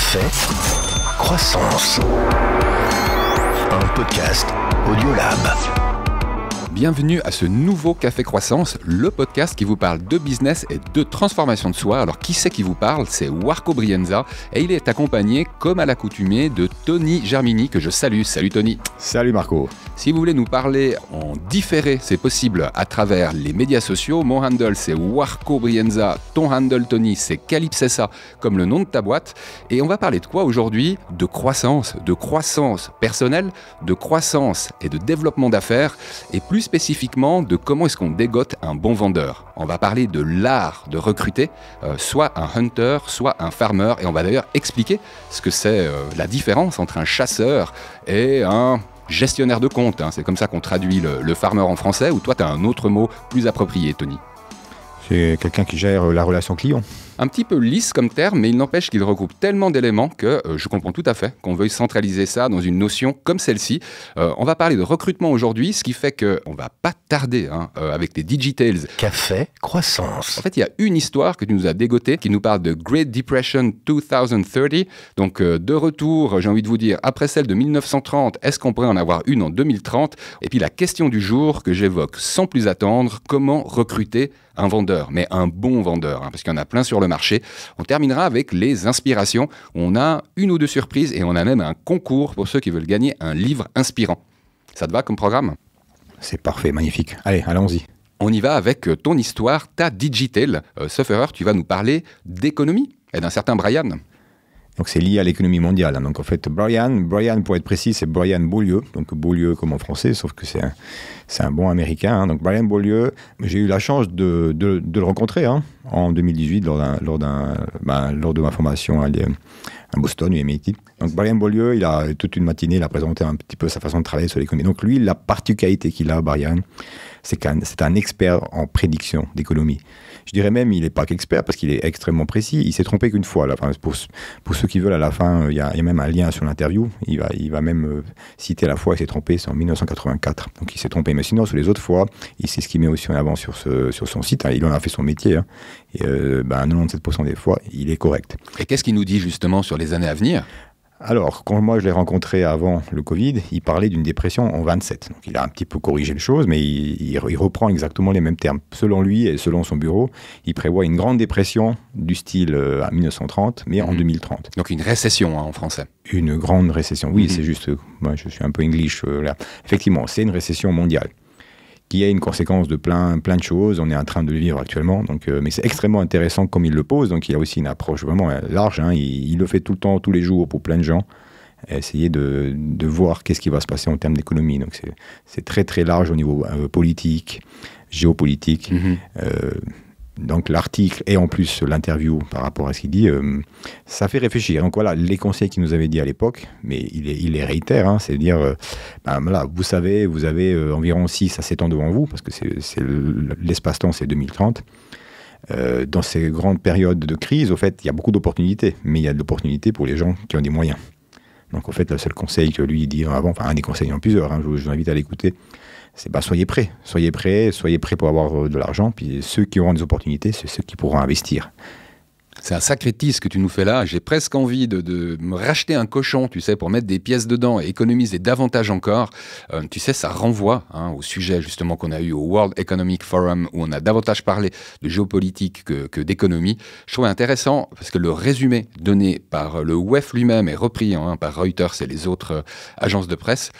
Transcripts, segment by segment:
fait Croissance. Un podcast Audiolab bienvenue à ce nouveau Café Croissance, le podcast qui vous parle de business et de transformation de soi. Alors qui c'est qui vous parle C'est Warco Brienza et il est accompagné, comme à l'accoutumée, de Tony Germini que je salue. Salut Tony. Salut Marco. Si vous voulez nous parler en différé, c'est possible à travers les médias sociaux. Mon handle c'est Warco Brienza, ton handle Tony c'est Calypsessa, comme le nom de ta boîte. Et on va parler de quoi aujourd'hui De croissance, de croissance personnelle, de croissance et de développement d'affaires et plus spécifiquement de comment est-ce qu'on dégote un bon vendeur. On va parler de l'art de recruter, euh, soit un hunter, soit un farmer, et on va d'ailleurs expliquer ce que c'est euh, la différence entre un chasseur et un gestionnaire de compte. Hein. C'est comme ça qu'on traduit le, farmer en français, ou toi tu as un autre mot plus approprié, Tony. C'est quelqu'un qui gère euh, la relation client. Un petit peu lisse comme terme, mais il n'empêche qu'il regroupe tellement d'éléments que euh, je comprends tout à fait qu'on veuille centraliser ça dans une notion comme celle-ci. Euh, on va parler de recrutement aujourd'hui, ce qui fait qu'on va pas tarder hein, euh, avec les Digitales. Café, croissance. En fait, il y a une histoire que tu nous as dégotée qui nous parle de Great Depression 2030. Donc, de retour, j'ai envie de vous dire, après celle de 1930, est-ce qu'on pourrait en avoir une en 2030 Et puis, la question du jour que j'évoque sans plus attendre, comment recruter un vendeur, mais un bon vendeur, hein, parce qu'il y en a plein sur le marché. On terminera avec les inspirations. On a une ou deux surprises et on a même un concours pour ceux qui veulent gagner un livre inspirant. Ça te va comme programme C'est parfait, magnifique. Allez, allons-y. On y va avec ton histoire, ta digital. Euh, Sufferer, tu vas nous parler d'économie et eh d'un certain Brian. Donc c'est lié à l'économie mondiale. Hein. Donc en fait, Brian, Brian pour être précis, c'est Brian Beaulieu, donc Beaulieu comme en français, sauf que c'est un, c'est un bon américain. Hein. Donc Brian Beaulieu, j'ai eu la chance de, de, le rencontrer hein, en 2018 lors, d'un, lors, d'un, ben, lors de ma formation à, à Boston, UMIT. Donc Brian Beaulieu, il a toute une matinée, il a présenté un petit peu sa façon de travailler sur l'économie. Donc lui, la particularité qu'il a, Brian, c'est, qu'il c'est un expert en prédiction d'économie. Je dirais même, il n'est pas qu'expert parce qu'il est extrêmement précis. Il s'est trompé qu'une fois. Là. pour, ceux qui veulent, à la fin, euh, il y, a, même un lien sur l'interview. Il va, il va même euh, citer la fois où il s'est trompé, c'est en 1984. Donc il s'est trompé. Mais sinon, sur les autres fois, il sait ce qu'il met aussi en avant sur, sur son site. Hein, il en a fait son métier. Hein. Et 97% euh, ben, des fois, il est correct. Et qu'est-ce qu'il nous dit justement sur les années à venir alors, quand moi je l'ai rencontré avant le Covid, il parlait d'une dépression en 27. Donc, il a un petit peu corrigé les choses, mais il, reprend exactement les mêmes termes. Selon lui et selon son bureau, il prévoit une grande dépression du style euh, à 1930, mais en 2030. Mhm. Donc, une récession hein, en français. Une grande récession, oui, mhm. c'est juste. Euh, moi, je suis un peu English euh, là. Effectivement, c'est une récession mondiale qui a une conséquence de plein, plein de choses. On est en train de le vivre actuellement. Donc, euh, mais c'est extrêmement intéressant comme il le pose. Donc, il a aussi une approche vraiment euh, large. Hein. Il, le fait tout le temps, tous les jours, pour plein de gens. Essayer de, voir qu'est-ce qui va se passer en termes d'économie. Donc, c'est très, très large au niveau euh, politique, géopolitique. Mm-hmm donc l'article et en plus l'interview par rapport à ce qu'il dit, euh, ça fait réfléchir. Donc voilà, les conseils qu'il nous avait dit à l'époque, mais il, est, il les réitère, hein, c'est-à-dire, euh, ben, vous savez, vous avez euh, environ 6 à 7 ans devant vous, parce que c'est, l'espace-temps, c'est 2030. dans ces grandes périodes de crise, au fait, il y a beaucoup d'opportunités, mais il y a de l'opportunité pour les gens qui ont des moyens. Donc, en fait, le seul conseil que lui dit avant, enfin, un des conseils en plusieurs, hein, je vous invite à l'écouter, c'est bah, soyez prêts, soyez prêts, soyez prêts pour avoir euh, de l'argent. Puis ceux qui auront des opportunités, c'est ceux qui pourront investir. C'est un sacré tease que tu nous fais là. J'ai presque envie de, me racheter un cochon, tu sais, pour mettre des pièces dedans et économiser davantage encore. Euh, tu sais, ça renvoie hein, au sujet justement qu'on a eu au World Economic Forum où on a davantage parlé de géopolitique que, d'économie. Je trouvais intéressant parce que le résumé donné par euh, le WEF lui-même est repris hein, par Reuters et les autres agences de presse.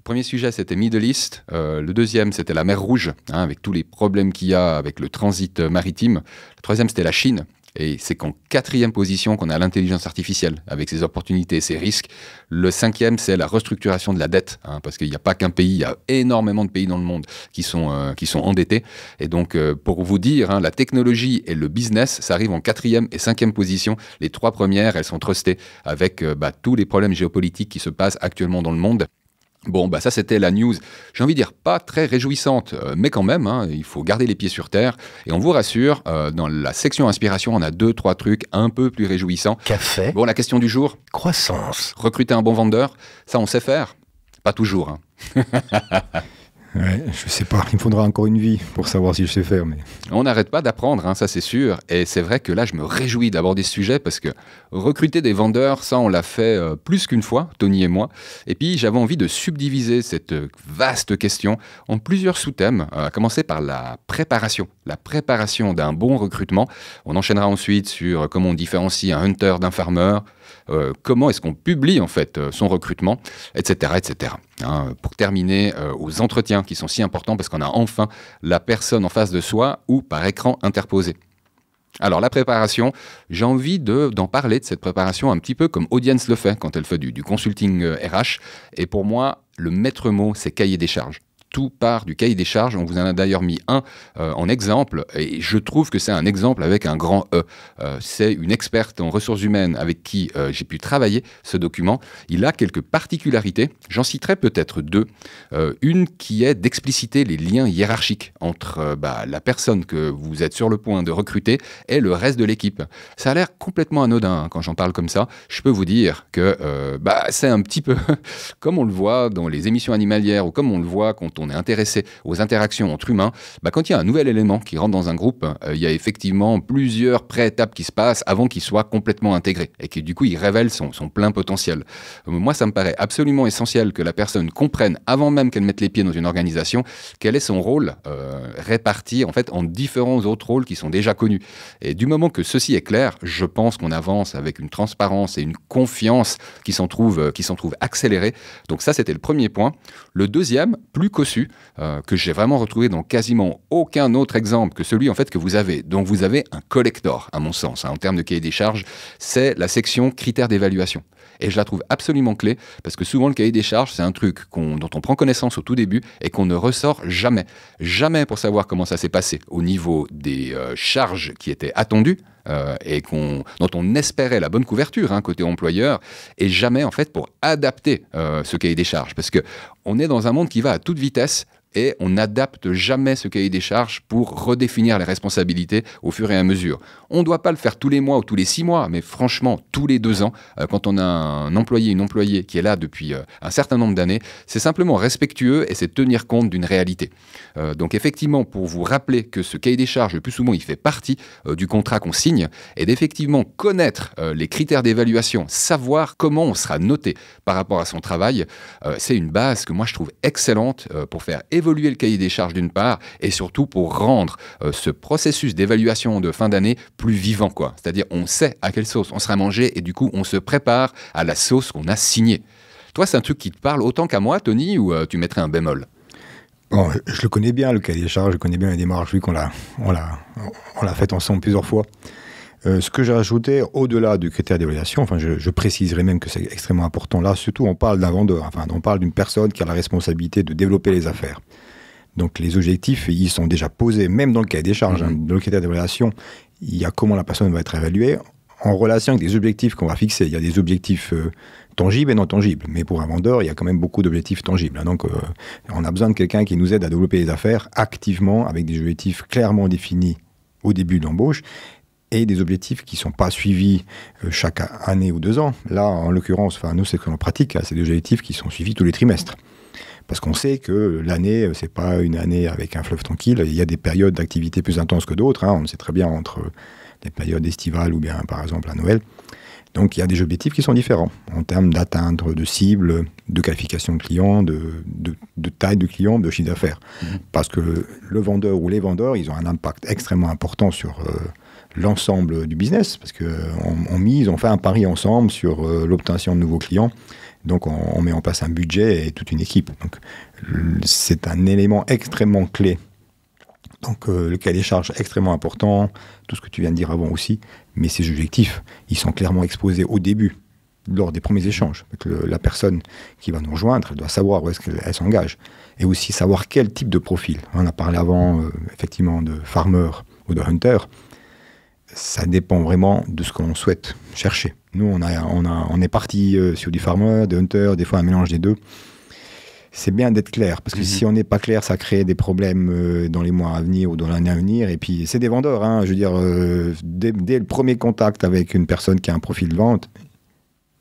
Le premier sujet, c'était Middle East. Euh, le deuxième, c'était la mer Rouge, hein, avec tous les problèmes qu'il y a avec le transit euh, maritime. Le troisième, c'était la Chine. Et c'est qu'en quatrième position qu'on a l'intelligence artificielle, avec ses opportunités et ses risques. Le cinquième, c'est la restructuration de la dette, hein, parce qu'il n'y a pas qu'un pays, il y a énormément de pays dans le monde qui sont, euh, endettés. Et donc, pour vous dire, hein, la technologie et le business, ça arrive en quatrième et cinquième position. Les trois premières, elles sont trustées avec bah, tous les problèmes géopolitiques qui se passent actuellement dans le monde. Bon, bah ça c'était la news, j'ai envie de dire pas très réjouissante, euh, mais quand même, hein, il faut garder les pieds sur terre. Et on vous rassure, euh, dans la section inspiration, on a deux, trois trucs un peu plus réjouissants. Café. Bon, la question du jour. Croissance. Recruter un bon vendeur, ça on sait faire. Pas toujours. Hein. Ouais, je sais pas, il me faudra encore une vie pour savoir si je sais faire. Mais... On n'arrête pas d'apprendre, hein, ça c'est sûr. Et c'est vrai que là, je me réjouis d'aborder ce sujet parce que recruter des vendeurs, ça on l'a fait euh, plus qu'une fois, Tony et moi. Et puis j'avais envie de subdiviser cette euh, vaste question en plusieurs sous-thèmes, euh, à commencer par la préparation. La préparation d'un bon recrutement. On enchaînera ensuite sur comment on différencie un hunter d'un farmer, comment est-ce qu'on publie en fait son recrutement, etc. etc. Hein. pour terminer aux entretiens qui sont si importants parce qu'on a enfin la personne en face de soi ou par écran interposé. Alors la préparation, j'ai envie d'en parler de cette préparation un petit peu comme Audience le fait quand elle fait du, du consulting RH. Euh, Et pour moi, le maître mot, c'est cahier des charges tout part du cahier des charges. On vous en a d'ailleurs mis un euh, en exemple, et je trouve que c'est un exemple avec un grand E. Euh, c'est une experte en ressources humaines avec qui euh, j'ai pu travailler ce document. Il a quelques particularités. J'en citerai peut-être deux. une qui est d'expliciter les liens hiérarchiques entre bah, la personne que vous êtes sur le point de recruter et le reste de l'équipe. Ça a l'air complètement anodin hein, quand j'en parle comme ça. Je peux vous dire que bah, c'est un petit peu comme on le voit dans les émissions animalières ou comme on le voit quand on est intéressé aux interactions entre humains, bah, quand il y a un nouvel élément qui rentre dans un groupe, euh, il y a effectivement plusieurs pré-étapes qui se passent avant qu'il soit complètement intégré et qui du coup il révèle son, plein potentiel. Euh, moi, ça me paraît absolument essentiel que la personne comprenne avant même qu'elle mette les pieds dans une organisation quel est son rôle euh, réparti en fait en différents autres rôles qui sont déjà connus. Et du moment que ceci est clair, je pense qu'on avance avec une transparence et une confiance qui s'en trouve, qui trouve accélérée. Donc ça, c'était le premier point. Le deuxième, plus euh, que j'ai vraiment retrouvé dans quasiment aucun autre exemple que celui en fait que vous avez. dont vous avez un collector, à mon sens, hein, en termes de cahier des charges, c'est la section critères d'évaluation et je la trouve absolument clé parce que souvent le cahier des charges, c'est un truc dont on prend connaissance au tout début et qu'on ne ressort jamais. Jamais pour savoir comment ça s'est passé au niveau des euh, charges qui étaient attendues. Euh, et dont on espérait la bonne couverture hein, côté employeur, et jamais en fait pour adapter euh, ce cahier des charges, parce que on est dans un monde qui va à toute vitesse et on n'adapte jamais ce cahier des charges pour redéfinir les responsabilités au fur et à mesure. On ne doit pas le faire tous les mois ou tous les six mois, mais franchement, tous les deux ans, euh, quand on a un employé, une employée qui est là depuis euh, un certain nombre d'années, c'est simplement respectueux et c'est tenir compte d'une réalité. Euh, donc effectivement, pour vous rappeler que ce cahier des charges, le plus souvent, il fait partie du contrat qu'on signe, et d'effectivement connaître les critères d'évaluation, savoir comment on sera noté par rapport à son travail, c'est une base que moi je trouve excellente pour faire évoluer le cahier des charges d'une part, et surtout pour rendre euh, ce processus d'évaluation de fin d'année plus vivant, quoi. C'est-à-dire, on sait à quelle sauce on sera mangé, et du coup, on se prépare à la sauce qu'on a signée. Toi, c'est un truc qui te parle autant qu'à moi, Tony, ou euh, tu mettrais un bémol Bon, je le connais bien, le cahier des charges, je connais bien la démarche, vu qu'on l'a, on l'a, on l'a fait ensemble plusieurs fois. Euh, ce que j'ai rajouté au-delà du critère d'évaluation, enfin, je, préciserai même que c'est extrêmement important. Là, surtout, on parle d'un vendeur, on parle d'une personne qui a la responsabilité de développer les affaires. Donc, les objectifs, ils sont déjà posés, même dans le cahier des charges. Hein. Mmh. dans le critère d'évaluation, il y a comment la personne va être évaluée en relation avec des objectifs qu'on va fixer. Il y a des objectifs euh, tangibles et non tangibles. Mais pour un vendeur, il y a quand même beaucoup d'objectifs tangibles. Hein. Donc, euh, on a besoin de quelqu'un qui nous aide à développer les affaires activement, avec des objectifs clairement définis au début de l'embauche et des objectifs qui ne sont pas suivis euh, chaque année ou deux ans. Là, en l'occurrence, enfin, nous, c'est que l'on pratique, c'est des objectifs qui sont suivis tous les trimestres. Parce qu'on sait que l'année, euh, c'est pas une année avec un fleuve tranquille. Il y a des périodes d'activité plus intenses que d'autres. Hein. On le sait très bien entre euh, les périodes estivales ou bien, par exemple, à Noël. Donc, il y a des objectifs qui sont différents en termes d'atteindre de cibles, de qualification de clients, de, de, taille de clients, de chiffre d'affaires. Mmh. Parce que le vendeur ou les vendeurs, ils ont un impact extrêmement important sur, l'ensemble du business, parce qu'on on mise, on fait un pari ensemble sur euh, l'obtention de nouveaux clients. Donc on, met en place un budget et toute une équipe. Donc c'est un élément extrêmement clé. Donc euh, le cas des charges extrêmement important, tout ce que tu viens de dire avant aussi, mais ces objectifs, ils sont clairement exposés au début, lors des premiers échanges. la personne qui va nous rejoindre, elle doit savoir où est-ce qu'elle s'engage, et aussi savoir quel type de profil. On a parlé avant, euh, effectivement, de farmer ou de hunter ça dépend vraiment de ce qu'on souhaite chercher. Nous, on, a, on, a, on est parti euh, sur du farmer, des hunters, des fois un mélange des deux. C'est bien d'être clair, parce que mhm. si on n'est pas clair, ça crée des problèmes euh, dans les mois à venir ou dans l'année à venir. Et puis, c'est des vendeurs. Hein. je veux dire, euh, dès, le premier contact avec une personne qui a un profil de vente,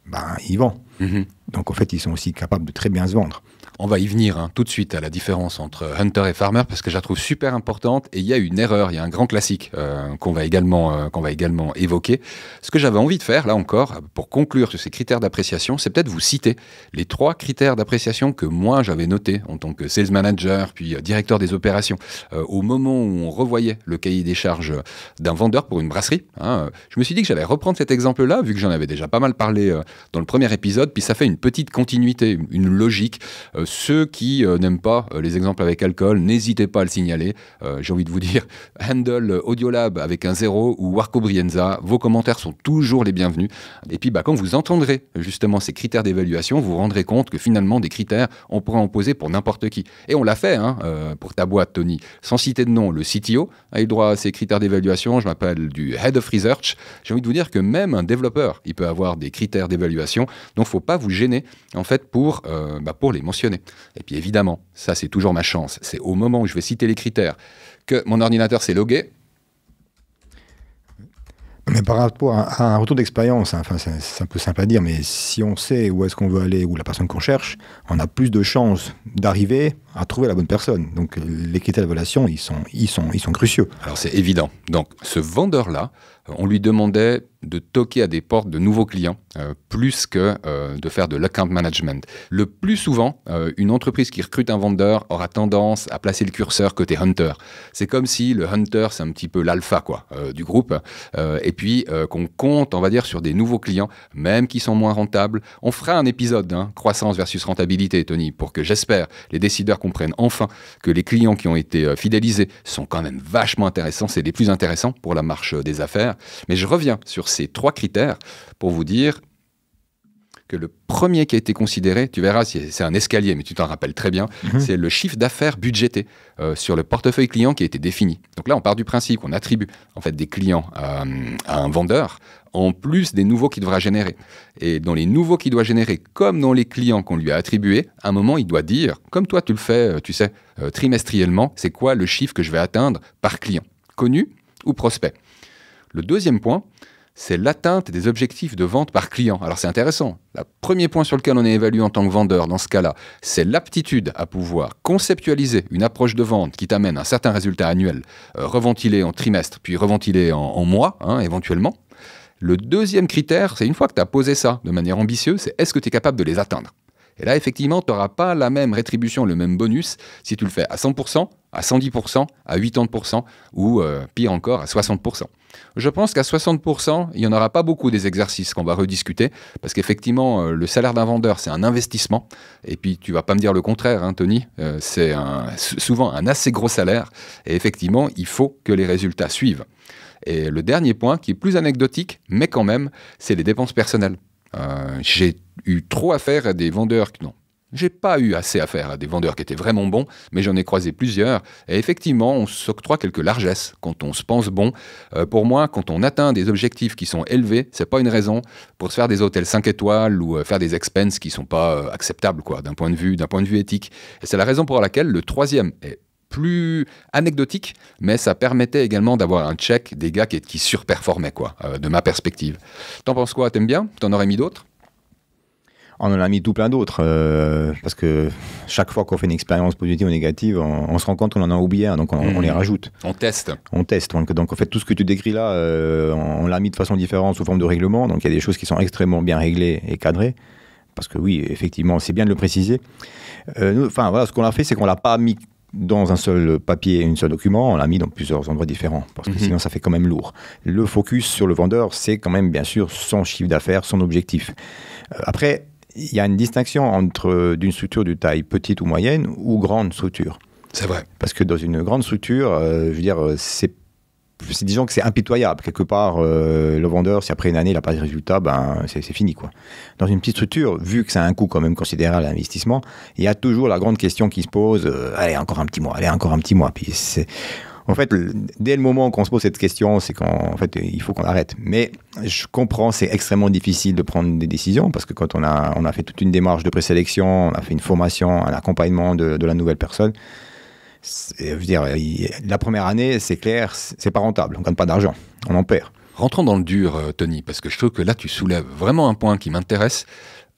ben, ils vendent. Mhm. Donc, en fait, ils sont aussi capables de très bien se vendre. On va y venir hein, tout de suite à la différence entre Hunter et Farmer parce que je la trouve super importante et il y a une erreur, il y a un grand classique euh, qu'on va, également, euh, qu'on va également évoquer. Ce que j'avais envie de faire là encore, pour conclure sur ces critères d'appréciation, c'est peut-être vous citer les trois critères d'appréciation que moi j'avais notés en tant que sales manager puis euh, directeur des opérations au moment où on revoyait le cahier des charges d'un vendeur pour une brasserie. Hein, je me suis dit que j'allais reprendre cet exemple-là vu que j'en avais déjà pas mal parlé dans le premier épisode, puis ça fait une petite continuité, une logique ceux qui euh, n'aiment pas euh, les exemples avec alcool, n'hésitez pas à le signaler. Euh, j'ai envie de vous dire, Handle Audiolab avec un zéro ou Warco Brienza, vos commentaires sont toujours les bienvenus. Et puis bah, quand vous entendrez justement ces critères d'évaluation, vous vous rendrez compte que finalement des critères, on pourra en poser pour n'importe qui. Et on l'a fait hein, pour ta boîte, Tony. Sans citer de nom, le CTO a eu droit à ces critères d'évaluation. Je m'appelle du Head of Research. J'ai envie de vous dire que même un développeur, il peut avoir des critères d'évaluation. Donc, faut pas vous gêner en fait pour, bah, pour les mentionner. Et puis évidemment, ça c'est toujours ma chance, c'est au moment où je vais citer les critères que mon ordinateur s'est logué. Mais par rapport à un retour d'expérience, hein, enfin, c'est un peu simple à dire, mais si on sait où est-ce qu'on veut aller, ou la personne qu'on cherche, on a plus de chances d'arriver à trouver la bonne personne. Donc les critères d'évaluation, ils sont, ils, sont, ils sont cruciaux. Alors c'est évident. Donc ce vendeur-là, on lui demandait de toquer à des portes de nouveaux clients euh, plus que euh, de faire de l'account management. Le plus souvent, euh, une entreprise qui recrute un vendeur aura tendance à placer le curseur côté hunter. C'est comme si le hunter, c'est un petit peu l'alpha quoi du groupe, et puis qu'on compte, on va dire, sur des nouveaux clients, même qui sont moins rentables. On fera un épisode, hein, croissance versus rentabilité, Tony, pour que j'espère les décideurs comprennent enfin que les clients qui ont été fidélisés sont quand même vachement intéressants, c'est les plus intéressants pour la marche des affaires. Mais je reviens sur ces trois critères pour vous dire que le premier qui a été considéré, tu verras, c'est un escalier, mais tu t'en rappelles très bien, mhm. c'est le chiffre d'affaires budgété euh, sur le portefeuille client qui a été défini. Donc là, on part du principe qu'on attribue en fait des clients euh, à, un vendeur en plus des nouveaux qu'il devra générer. Et dans les nouveaux qu'il doit générer, comme dans les clients qu'on lui a attribués, à un moment, il doit dire, comme toi tu le fais, euh, tu sais, trimestriellement, c'est quoi le chiffre que je vais atteindre par client, connu ou prospect. Le deuxième point, c'est l'atteinte des objectifs de vente par client. Alors c'est intéressant. Le premier point sur lequel on est évalué en tant que vendeur dans ce cas-là, c'est l'aptitude à pouvoir conceptualiser une approche de vente qui t'amène un certain résultat annuel, euh, reventilé en trimestre, puis reventilé en, mois, hein, éventuellement. Le deuxième critère, c'est une fois que tu as posé ça de manière ambitieuse, c'est est-ce que tu es capable de les atteindre et là, effectivement, tu n'auras pas la même rétribution, le même bonus si tu le fais à 100%, à 110%, à 80% ou euh, pire encore à 60%. Je pense qu'à 60%, il n'y en aura pas beaucoup des exercices qu'on va rediscuter, parce qu'effectivement, euh, le salaire d'un vendeur, c'est un investissement. Et puis, tu vas pas me dire le contraire, hein, Tony. Euh, c'est souvent un assez gros salaire. Et effectivement, il faut que les résultats suivent. Et le dernier point, qui est plus anecdotique, mais quand même, c'est les dépenses personnelles. Euh, j'ai eu trop affaire à des vendeurs qui n'ont j'ai pas eu assez à faire à des vendeurs qui étaient vraiment bons, mais j'en ai croisé plusieurs. Et effectivement, on s'octroie quelques largesses quand on se pense bon. Euh, pour moi, quand on atteint des objectifs qui sont élevés, c'est pas une raison pour se faire des hôtels 5 étoiles ou euh, faire des expenses qui sont pas euh, acceptables, quoi, d'un point de vue, d'un point de vue éthique. Et c'est la raison pour laquelle le troisième est plus anecdotique, mais ça permettait également d'avoir un check des gars qui, qui surperformaient, quoi, de ma perspective. T'en penses quoi T'aimes bien T'en aurais mis d'autres on en a mis tout plein d'autres. Euh, parce que chaque fois qu'on fait une expérience positive ou négative, on, se rend compte qu'on en a oublié donc on, hmm. les rajoute. On teste. On teste. Donc, donc en fait, tout ce que tu décris là, euh, on, l'a mis de façon différente sous forme de règlement. Donc il y a des choses qui sont extrêmement bien réglées et cadrées. Parce que oui, effectivement, c'est bien de le préciser. Euh, enfin voilà, ce qu'on a fait, c'est qu'on l'a pas mis dans un seul papier un seul document, on l'a mis dans plusieurs endroits différents, parce que mhm. sinon ça fait quand même lourd. Le focus sur le vendeur, c'est quand même bien sûr son chiffre d'affaires, son objectif. après, il y a une distinction entre euh, d'une structure de taille petite ou moyenne ou grande structure. C'est vrai. Parce que dans une grande structure, euh, je veux dire, euh, c'est disons que c'est impitoyable. Quelque part, le vendeur, si après une année, il n'a pas de résultat, ben, c'est fini. Quoi. Dans une petite structure, vu que ça a un coût quand même considérable à l'investissement, il y a toujours la grande question qui se pose, allez, encore un petit mois, allez, encore un petit mois. Puis c'est en fait, dès le moment qu'on se pose cette question, c'est qu'en fait, il faut qu'on arrête. Mais je comprends, c'est extrêmement difficile de prendre des décisions parce que quand on a, on a fait toute une démarche de présélection, on a fait une formation, un accompagnement de, la nouvelle personne, je veux dire, la première année, c'est clair, c'est pas rentable. On gagne pas d'argent, on en perd. Rentrons dans le dur, euh, Tony, parce que je trouve que là, tu soulèves vraiment un point qui m'intéresse.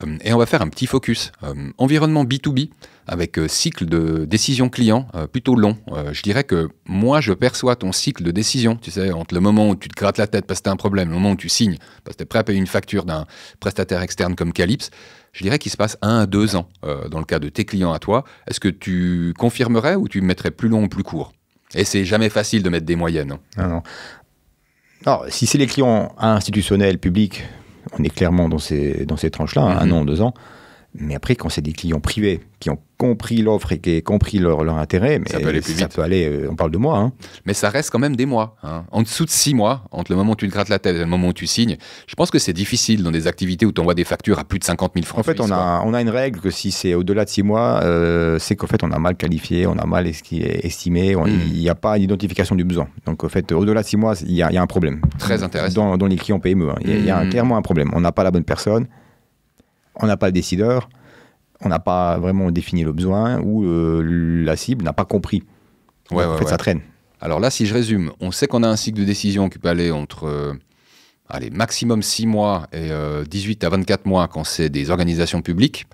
Euh, et on va faire un petit focus. Euh, environnement B2B, avec euh, cycle de décision client euh, plutôt long. Euh, je dirais que moi, je perçois ton cycle de décision, tu sais, entre le moment où tu te grattes la tête parce que tu as un problème, le moment où tu signes parce que tu es prêt à payer une facture d'un prestataire externe comme Calypse, je dirais qu'il se passe un à deux ans dans le cas de tes clients à toi. Est-ce que tu confirmerais ou tu mettrais plus long ou plus court Et c'est jamais facile de mettre des moyennes. Hein. Non, non. Alors, si c'est les clients institutionnels, publics, on est clairement dans ces, dans ces tranches-là, hein, un mhm. an, deux ans. Mais après, quand c'est des clients privés qui ont compris l'offre et qui ont compris leur, intérêt, mais ça peut aller, plus vite. Euh, on parle de mois. Hein. Mais ça reste quand même des mois. Hein. En dessous de six mois, entre le moment où tu te grattes la tête et le moment où tu signes, je pense que c'est difficile dans des activités où tu envoies des factures à plus de 50 000 francs. En fait, on a, une règle que si c'est au-delà de six mois, euh, c'est qu'en fait, on a mal qualifié, on a mal estimé, hmm. il n'y a pas d'identification du besoin. Donc, en fait, au-delà de six mois, il y, a un problème. Très intéressant. Dans, les clients PME, hein. il y, a hmm. clairement un problème. On n'a pas la bonne personne, on n'a pas le décideur, on n'a pas vraiment défini le besoin ou euh, la cible n'a pas compris. Ouais, fait, ça traîne. Alors là, si je résume, on sait qu'on a un cycle de décision qui peut aller entre euh, allez, maximum 6 mois et 18 euh, à 24 mois quand c'est des organisations publiques.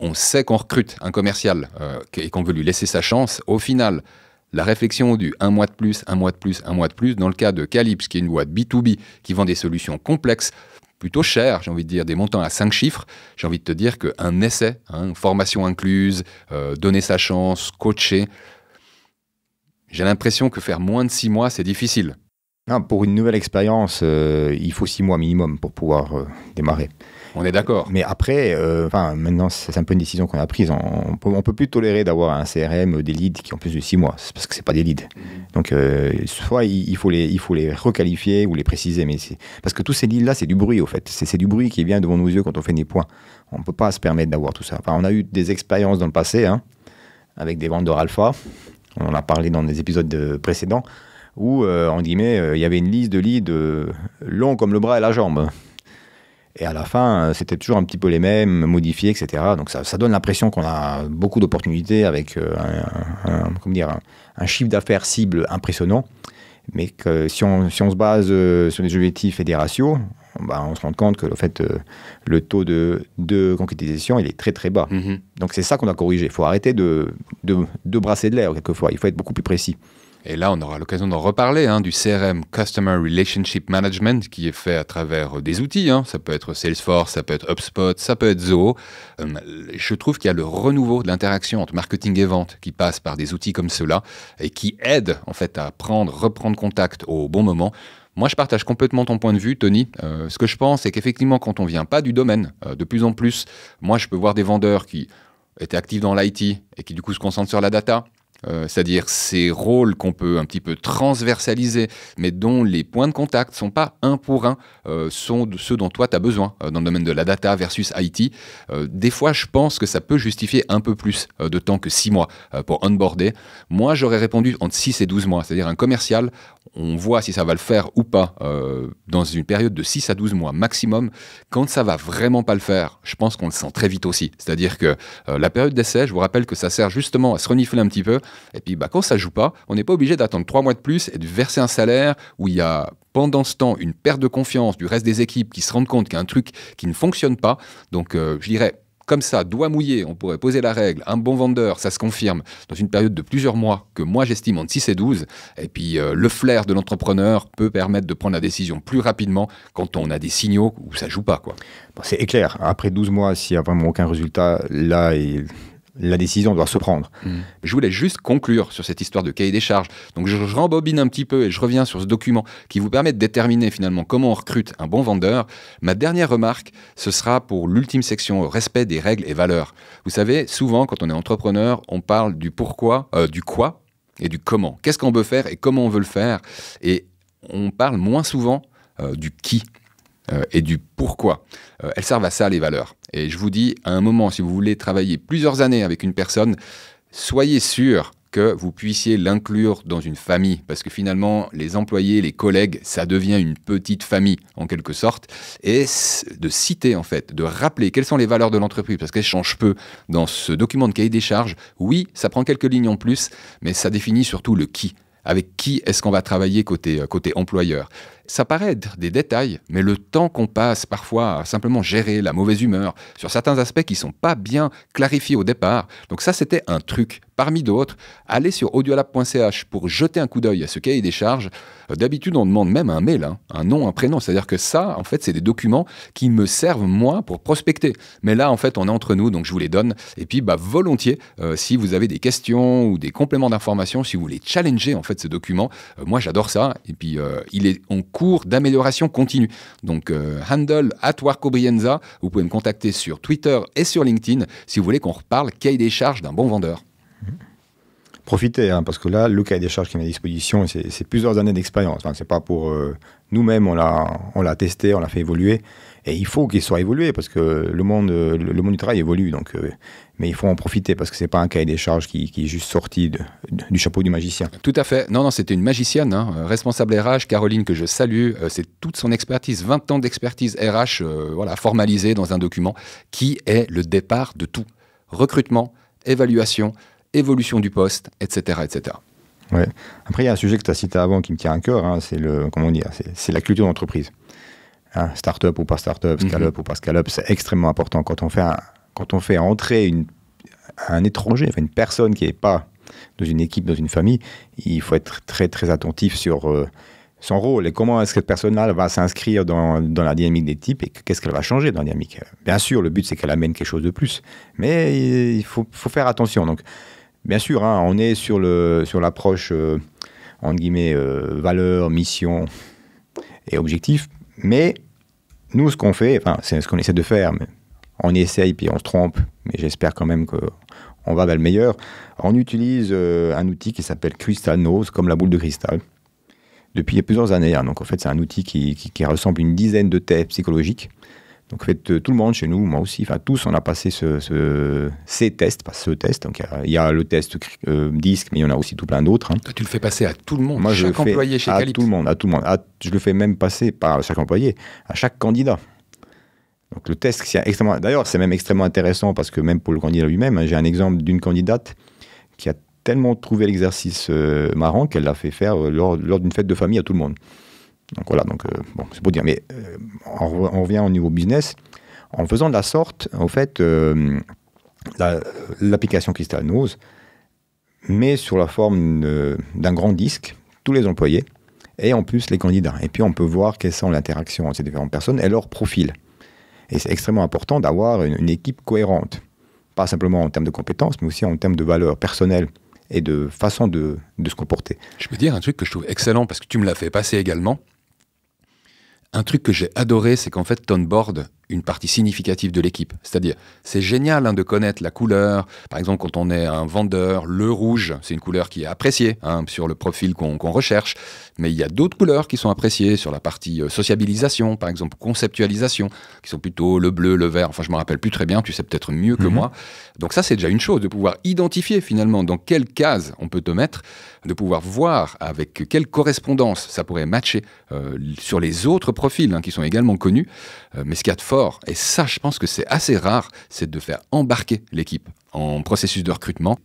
On sait qu'on recrute un commercial et qu'on veut lui laisser sa chance. Au final, la réflexion du un mois de plus, un mois de plus, un mois de plus, dans le cas de Calypse, qui est une boîte B2B qui vend des solutions complexes, plutôt cher, j'ai envie de dire, des montants à 5 chiffres, j'ai envie de te dire qu'un essai, hein, formation incluse, euh, donner sa chance, coacher, j'ai l'impression que faire moins de 6 mois, c'est difficile. pour une nouvelle expérience, euh, il faut 6 mois minimum pour pouvoir euh, démarrer. On est d'accord. Mais après, euh, enfin, maintenant, c'est un peu une décision qu'on a prise. On, ne peut plus tolérer d'avoir un CRM euh, des leads qui ont plus de 6 mois, parce que ce c'est pas des leads. Donc, euh, soit il, faut les, il faut les requalifier ou les préciser, mais parce que tous ces leads là, c'est du bruit au fait. C'est du bruit qui vient devant nos yeux quand on fait des points. On ne peut pas se permettre d'avoir tout ça. on a eu des expériences dans le passé, hein, avec des vendeurs alpha. On en a parlé dans des épisodes précédents où, on en guillemets, il y avait une liste de leads long longs comme le bras et la jambe. Et à la fin, euh, c'était toujours un petit peu les mêmes, modifiés, etc. Donc ça, donne l'impression qu'on a beaucoup d'opportunités avec euh, un, dire, un, chiffre d'affaires cible impressionnant. Mais que si on, se base euh, sur des objectifs et des ratios, bah, on se rend compte que le, fait, le taux de, concrétisation, il est très très bas. Mhm. Donc c'est ça qu'on a corrigé. Il faut arrêter de, de brasser de l'air quelquefois. Il faut être beaucoup plus précis. Et là, on aura l'occasion d'en reparler, hein, du CRM Customer Relationship Management, qui est fait à travers euh, des outils. Hein. Ça peut être Salesforce, ça peut être HubSpot, ça peut être Zoho. Euh, je trouve qu'il y a le renouveau de l'interaction entre marketing et vente qui passe par des outils comme ceux-là et qui aident en fait à prendre, reprendre contact au bon moment. Moi, je partage complètement ton point de vue, Tony. Euh, ce que je pense, c'est qu'effectivement, quand on vient pas du domaine, de plus en plus, moi, je peux voir des vendeurs qui étaient actifs dans l'IT et qui, du coup, se concentrent sur la data. Euh, c'est-à-dire ces rôles qu'on peut un petit peu transversaliser, mais dont les points de contact sont pas un pour un, euh, sont ceux dont toi tu as besoin euh, dans le domaine de la data versus IT. des fois, je pense que ça peut justifier un peu plus de temps que six mois pour onboarder. Moi, j'aurais répondu entre 6 et 12 mois, c'est-à-dire un commercial, on voit si ça va le faire ou pas euh, dans une période de 6 à 12 mois maximum. Quand ça va vraiment pas le faire, je pense qu'on le sent très vite aussi. C'est-à-dire que euh, la période d'essai, je vous rappelle que ça sert justement à se renifler un petit peu. Et puis bah, quand ça joue pas, on n'est pas obligé d'attendre 3 mois de plus et de verser un salaire où il y a pendant ce temps une perte de confiance du reste des équipes qui se rendent compte qu'il y a un truc qui ne fonctionne pas. Donc euh, je dirais comme ça, doit mouiller. on pourrait poser la règle, un bon vendeur, ça se confirme dans une période de plusieurs mois que moi j'estime entre 6 et 12, et puis euh, le flair de l'entrepreneur peut permettre de prendre la décision plus rapidement quand on a des signaux où ça joue pas. c'est clair, après 12 mois, s'il n'y a vraiment aucun résultat, là, il la décision doit se prendre. Mm. Je voulais juste conclure sur cette histoire de cahier des charges. Donc je, rembobine un petit peu et je reviens sur ce document qui vous permet de déterminer finalement comment on recrute un bon vendeur. Ma dernière remarque, ce sera pour l'ultime section respect des règles et valeurs. Vous savez, souvent quand on est entrepreneur, on parle du pourquoi, euh, du quoi et du comment. Qu'est-ce qu'on veut faire et comment on veut le faire Et on parle moins souvent euh, du qui. Euh, et du pourquoi. elles servent à ça, les valeurs. Et je vous dis, à un moment, si vous voulez travailler plusieurs années avec une personne, soyez sûr que vous puissiez l'inclure dans une famille, parce que finalement, les employés, les collègues, ça devient une petite famille, en quelque sorte, et de citer, en fait, de rappeler quelles sont les valeurs de l'entreprise, parce qu'elles changent peu dans ce document de cahier des charges. Oui, ça prend quelques lignes en plus, mais ça définit surtout le qui. Avec qui est-ce qu'on va travailler côté, euh, côté employeur ça paraît être des détails, mais le temps qu'on passe parfois à simplement gérer la mauvaise humeur sur certains aspects qui ne sont pas bien clarifiés au départ, donc ça c'était un truc parmi d'autres, allez sur audiolab.ch pour jeter un coup d'œil à ce cahier des charges. Euh, d'habitude, on demande même un mail, hein, un nom, un prénom. C'est-à-dire que ça, en fait, c'est des documents qui me servent, moi, pour prospecter. Mais là, en fait, on est entre nous, donc je vous les donne. Et puis, bah, volontiers, euh, si vous avez des questions ou des compléments d'informations, si vous voulez challenger, en fait, ce document, euh, moi, j'adore ça. Et puis, il est, on cours d'amélioration continue. Donc, euh, handle at Vous pouvez me contacter sur Twitter et sur LinkedIn si vous voulez qu'on reparle cahier des charges d'un bon vendeur. Mhm. Profitez, hein, parce que là, le cahier des charges qui est à disposition, c'est plusieurs années d'expérience. c'est pas pour euh, nous-mêmes, on l'a testé, on l'a fait évoluer. Et il faut qu'il soit évolué, parce que le monde, le, du travail évolue. Donc, euh, mais il faut en profiter parce que c'est pas un cahier des charges qui, qui est juste sorti du chapeau du magicien. Tout à fait. Non, non, c'était une magicienne, hein. euh, responsable RH, Caroline, que je salue. Euh, c'est toute son expertise, 20 ans d'expertise RH, euh, voilà, formalisée dans un document qui est le départ de tout. Recrutement, évaluation, évolution du poste, etc. etc. Ouais. Après, il y a un sujet que tu as cité avant qui me tient à cœur, hein, c'est le, comment dire, c'est la culture d'entreprise. Hein, start-up ou pas start-up, mm-hmm. scale-up ou pas scale-up, c'est extrêmement important. Quand on fait un, quand on fait entrer une, un étranger, une personne qui n'est pas dans une équipe, dans une famille, il faut être très très attentif sur euh, son rôle et comment est-ce que cette personne-là va s'inscrire dans, la dynamique des types et qu'est-ce qu'elle va changer dans la dynamique. Bien sûr, le but c'est qu'elle amène quelque chose de plus, mais il faut, faire attention. Donc, bien sûr, hein, on est sur le sur l'approche euh, entre guillemets euh, valeur, mission et objectif, mais nous ce qu'on fait, enfin c'est ce qu'on essaie de faire, mais on essaye puis on se trompe, mais j'espère quand même qu'on va vers le meilleur. On utilise euh, un outil qui s'appelle Crystal Nose, comme la boule de cristal, depuis plusieurs années. Hein. Donc en fait, c'est un outil qui, ressemble à ressemble une dizaine de tests psychologiques. Donc en fait, euh, tout le monde chez nous, moi aussi, enfin tous, on a passé ce, ces tests, pas ce test. Donc il y, a le test euh, disque, mais il y en a aussi tout plein d'autres. Hein. Tu le fais passer à tout le monde, chaque employé chez à tout le monde, à tout le monde. Ah, je le fais même passer par chaque employé, à chaque candidat le test, extrêmement. D'ailleurs, c'est même extrêmement intéressant parce que même pour le candidat lui-même, hein, j'ai un exemple d'une candidate qui a tellement trouvé l'exercice euh, marrant qu'elle l'a fait faire euh, lors, d'une fête de famille à tout le monde. Donc voilà, donc euh, bon, c'est pour dire. Mais on, revient au niveau business. En faisant de la sorte, en fait, l'application Crystal Nose met sur la forme d'un grand disque tous les employés et en plus les candidats. Et puis on peut voir quelles sont l'interaction entre ces différentes personnes et leur profil. Et c'est extrêmement important d'avoir une, équipe cohérente, pas simplement en termes de compétences, mais aussi en termes de valeurs personnelles et de façon de, se comporter. Je peux dire un truc que je trouve excellent parce que tu me l'as fait passer également. Un truc que j'ai adoré, c'est qu'en fait, down-board une partie significative de l'équipe. C'est-à-dire, c'est génial hein, de connaître la couleur. Par exemple, quand on est un vendeur, le rouge, c'est une couleur qui est appréciée hein, sur le profil qu'on recherche. Mais il y a d'autres couleurs qui sont appréciées sur la partie euh, sociabilisation, par exemple conceptualisation, qui sont plutôt le bleu, le vert. Enfin, je me rappelle plus très bien. Tu sais peut-être mieux que mhm. moi. Donc ça, c'est déjà une chose de pouvoir identifier finalement dans quelle case on peut te mettre, de pouvoir voir avec quelle correspondance ça pourrait matcher euh, sur les autres profils hein, qui sont également connus. Euh, mais ce qu'il a de et ça je pense que c'est assez rare, c'est de faire embarquer l'équipe en processus de recrutement.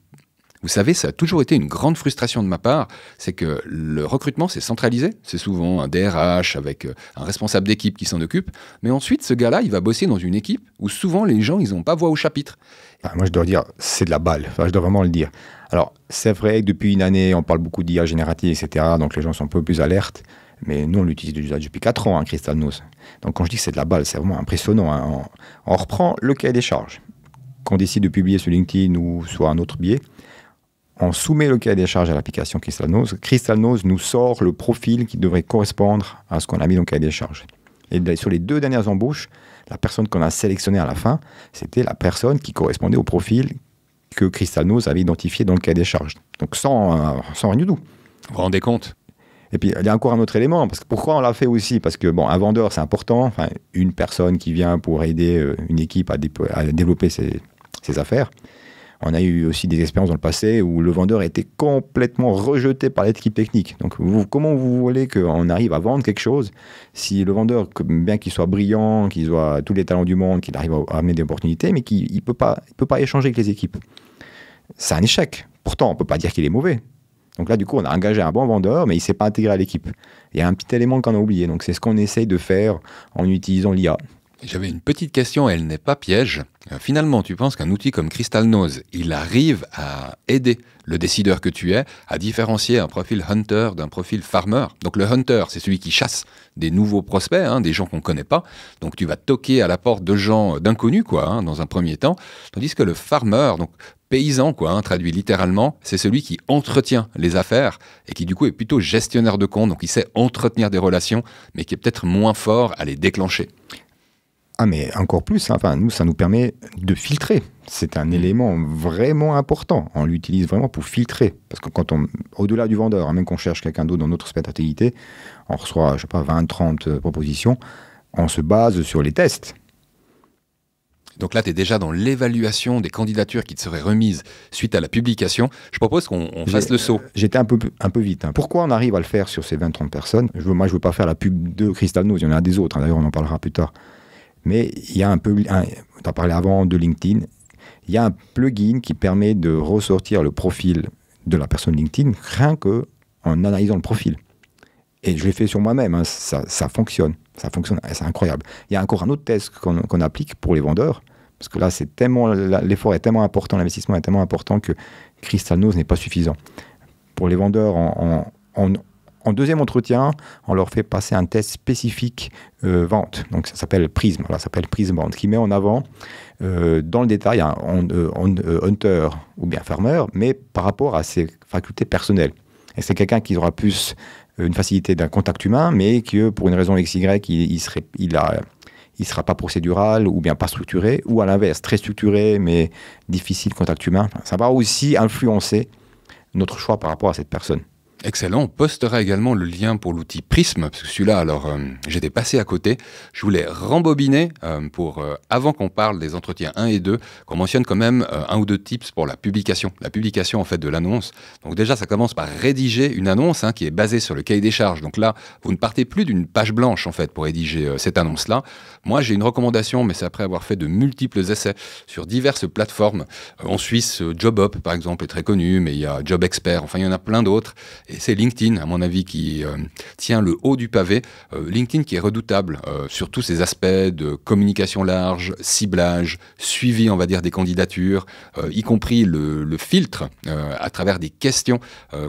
Vous savez, ça a toujours été une grande frustration de ma part, c'est que le recrutement, c'est centralisé. C'est souvent un DRH avec euh, un responsable d'équipe qui s'en occupe. Mais ensuite, ce gars-là, il va bosser dans une équipe où souvent les gens, ils n'ont pas voix au chapitre. Ah, moi, je dois dire, c'est de la balle. je dois vraiment le dire. Alors, c'est vrai que depuis une année, on parle beaucoup d'IA générative, etc. Donc, les gens sont un peu plus alertes. Mais nous, on l'utilise depuis 4 ans, un hein, Donc quand je dis que c'est de la balle, c'est vraiment impressionnant. Hein. On, reprend le cahier des charges. Quand on décide de publier sur LinkedIn ou sur un autre biais, on soumet le cahier des charges à l'application Crystal Nose. Crystal nous sort le profil qui devrait correspondre à ce qu'on a mis dans le cahier des charges. Et sur les deux dernières embauches, la personne qu'on a sélectionnée à la fin, c'était la personne qui correspondait au profil que Crystal avait identifié dans le cahier des charges. Donc sans, euh, sans rien du tout. Vous vous rendez compte et puis, il y a encore un autre élément, parce que pourquoi on l'a fait aussi Parce que, bon, un vendeur, c'est important, enfin, une personne qui vient pour aider euh, une équipe à, développer ses, affaires. On a eu aussi des expériences dans le passé où le vendeur était complètement rejeté par l'équipe technique. Donc, comment vous voulez qu'on arrive à vendre quelque chose si le vendeur, bien qu'il soit brillant, qu'il soit tous les talents du monde, qu'il arrive à amener des opportunités, mais qu'il ne peut, pas, il peut pas échanger avec les équipes C'est un échec. Pourtant, on ne peut pas dire qu'il est mauvais. Donc là, du coup, on a engagé un bon vendeur, mais il ne s'est pas intégré à l'équipe. Il y a un petit élément qu'on a oublié. Donc c'est ce qu'on essaye de faire en utilisant l'IA. J'avais une petite question, elle n'est pas piège. Euh, finalement, tu penses qu'un outil comme Crystal Nose, il arrive à aider le décideur que tu es à différencier un profil hunter d'un profil farmer. Donc le hunter, c'est celui qui chasse des nouveaux prospects, hein, des gens qu'on ne connaît pas. Donc tu vas toquer à la porte de gens d'inconnus, quoi, hein, dans un premier temps. Tandis que le farmer, donc paysan, quoi, hein, traduit littéralement, c'est celui qui entretient les affaires et qui du coup est plutôt gestionnaire de compte, donc il sait entretenir des relations, mais qui est peut-être moins fort à les déclencher. Ah, mais encore plus, hein, enfin, nous, ça nous permet de filtrer. C'est un mm. élément vraiment important. On l'utilise vraiment pour filtrer. Parce que quand on, au-delà du vendeur, hein, même qu'on cherche quelqu'un d'autre dans notre spécialité, on reçoit, je sais pas, 20, 30 euh, propositions. On se base sur les tests. Donc là, tu es déjà dans l'évaluation des candidatures qui te seraient remises suite à la publication. Je propose qu'on fasse le saut. Euh, j'étais un peu, un peu vite. Hein. Pourquoi on arrive à le faire sur ces 20-30 personnes je Moi, je ne veux pas faire la pub de nous, il y en a des autres, d'ailleurs on en parlera plus tard. Mais il y a un peu, tu as parlé avant de LinkedIn, il y a un plugin qui permet de ressortir le profil de la personne LinkedIn rien que en analysant le profil. Et je l'ai fait sur moi-même, hein. ça, fonctionne, ça fonctionne, c'est incroyable. Il y a encore un autre test qu'on applique pour les vendeurs, parce que là, c'est tellement l'effort est tellement important, l'investissement est tellement important que Crystal Nose n'est pas suffisant. Pour les vendeurs, en. on, en deuxième entretien, on leur fait passer un test spécifique euh, vente. Donc ça s'appelle Prism, ça s'appelle Prism Vente, qui met en avant euh, dans le détail un euh, hunter ou bien farmer, mais par rapport à ses facultés personnelles. Et c'est quelqu'un qui aura plus une facilité d'un contact humain, mais que pour une raison XY, y, il, serait, il a il ne sera pas procédural ou bien pas structuré, ou à l'inverse, très structuré mais difficile contact humain. Ça va aussi influencer notre choix par rapport à cette personne. Excellent. On postera également le lien pour l'outil Prism, parce que celui-là, alors, euh, j'étais passé à côté. Je voulais rembobiner euh, pour, euh, avant qu'on parle des entretiens 1 et 2, qu'on mentionne quand même un ou deux tips pour la publication. La publication, en fait, de l'annonce. Donc, déjà, ça commence par rédiger une annonce hein, qui est basée sur le cahier des charges. Donc là, vous ne partez plus d'une page blanche, en fait, pour rédiger cette annonce-là. Moi, j'ai une recommandation, mais c'est après avoir fait de multiples essais sur diverses plateformes. Euh, en Suisse, euh, JobUp, par exemple, est très connu, mais il y a JobExpert, enfin, il y en a plein d'autres. Et c'est LinkedIn, à mon avis, qui euh, tient le haut du pavé. LinkedIn qui est redoutable sur tous ces aspects de communication large, ciblage, suivi, on va dire, des candidatures, y compris le, filtre à travers des questions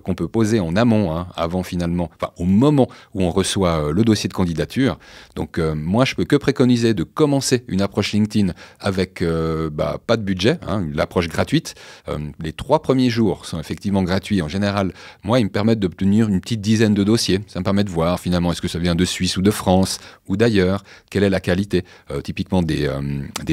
qu'on peut poser en amont, hein, avant finalement, enfin, au moment où on reçoit le dossier de candidature. Donc, moi, je peux que préconiser de commencer une approche LinkedIn avec euh, bah, pas de budget, l'approche hein, gratuite. Euh, les trois premiers jours sont effectivement gratuits en général. Moi, ils me permettent d'obtenir une petite dizaine de dossiers. Ça me permet de voir finalement est-ce que ça vient de Suisse ou de France ou d'ailleurs, quelle est la qualité euh, typiquement des,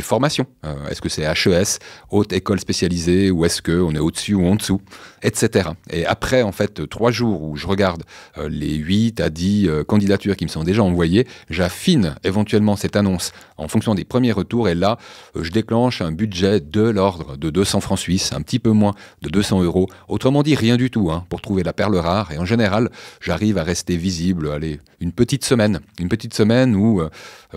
formations. est-ce que c'est HES, haute école spécialisée, ou est-ce qu'on est au-dessus ou en dessous etc. Et après, en fait, trois jours où je regarde euh, les 8 à 10 euh, candidatures qui me sont déjà envoyées, j'affine éventuellement cette annonce en fonction des premiers retours et là, euh, je déclenche un budget de l'ordre de 200 francs suisses, un petit peu moins de 200 euros. Autrement dit, rien du tout hein, pour trouver la perle rare. Et en général, j'arrive à rester visible, allez, une petite semaine. Une petite semaine où